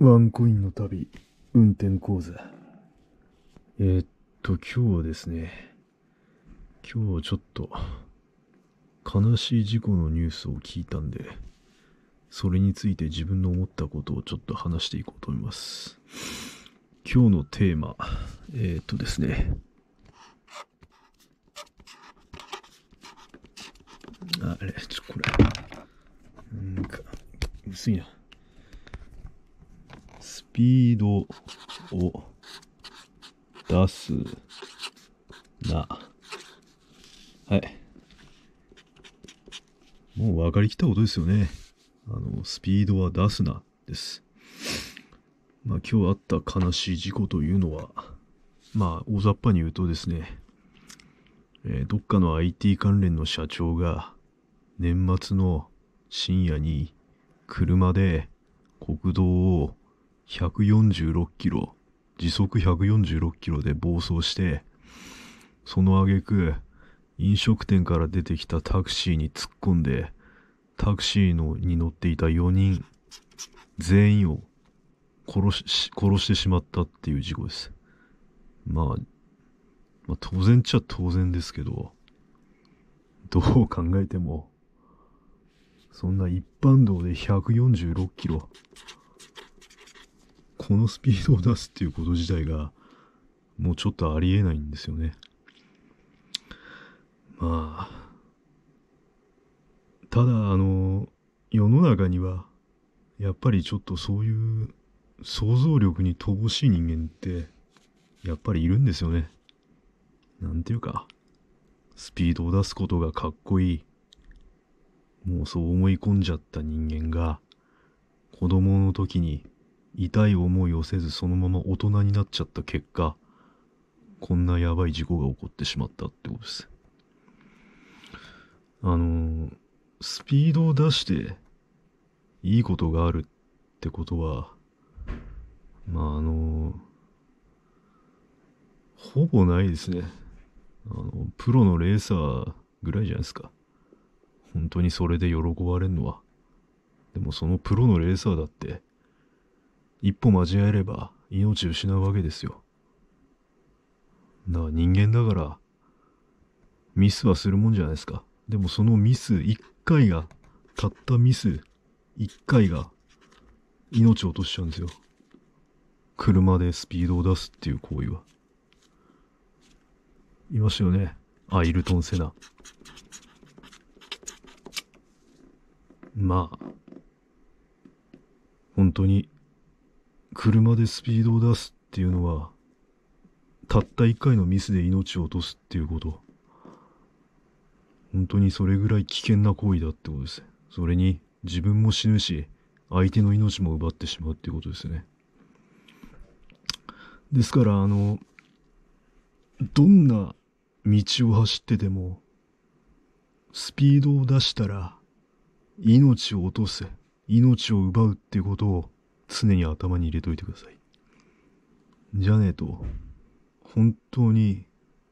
ワンコインの旅、運転講座。えー、っと、今日はですね、今日ちょっと、悲しい事故のニュースを聞いたんで、それについて自分の思ったことをちょっと話していこうと思います。今日のテーマ、えー、っとですね、あれ、ちょ、これ、なんか、薄いな。スピードを出すな。はい。もう分かりきったことですよね。あの、スピードは出すなです。まあ今日あった悲しい事故というのは、まあ大雑把に言うとですね、えー、どっかの IT 関連の社長が年末の深夜に車で国道を146キロ、時速146キロで暴走して、その挙句、飲食店から出てきたタクシーに突っ込んで、タクシーのに乗っていた4人、全員を殺し、殺してしまったっていう事故です。まあ、まあ、当然っちゃ当然ですけど、どう考えても、そんな一般道で146キロ、このスピードを出すっていうこと自体が、もうちょっとありえないんですよね。まあ、ただ、あの、世の中には、やっぱりちょっとそういう想像力に乏しい人間って、やっぱりいるんですよね。なんていうか、スピードを出すことがかっこいい。もうそう思い込んじゃった人間が、子供の時に痛い思いをせずそのまま大人になっちゃった結果、こんなやばい事故が起こってしまったってことです。あのー、スピードを出していいことがあるってことは、まあ、あのー、ほぼないですね。あの、プロのレーサーぐらいじゃないですか。本当にそれで喜ばれるのは。でもそのプロのレーサーだって、一歩間違えれば命失うわけですよ。な人間だから、ミスはするもんじゃないですか。でもそのミス一回が、たったミス一回が、命を落としちゃうんですよ。車でスピードを出すっていう行為は。いますよね。アイルトン・セナ。まあ、本当に車でスピードを出すっていうのは、たった一回のミスで命を落とすっていうこと。本当にそれぐらい危険な行為だってことです。それに自分も死ぬし、相手の命も奪ってしまうっていうことですね。ですから、あの、どんな道を走ってても、スピードを出したら、命を落とせ、命を奪うっていうことを常に頭に入れといてください。じゃねえと、本当に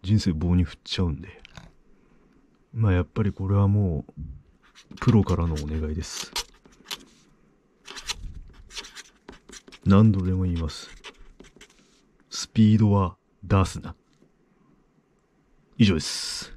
人生棒に振っちゃうんで。まあやっぱりこれはもう、プロからのお願いです。何度でも言います。スピードは出すな。以上です。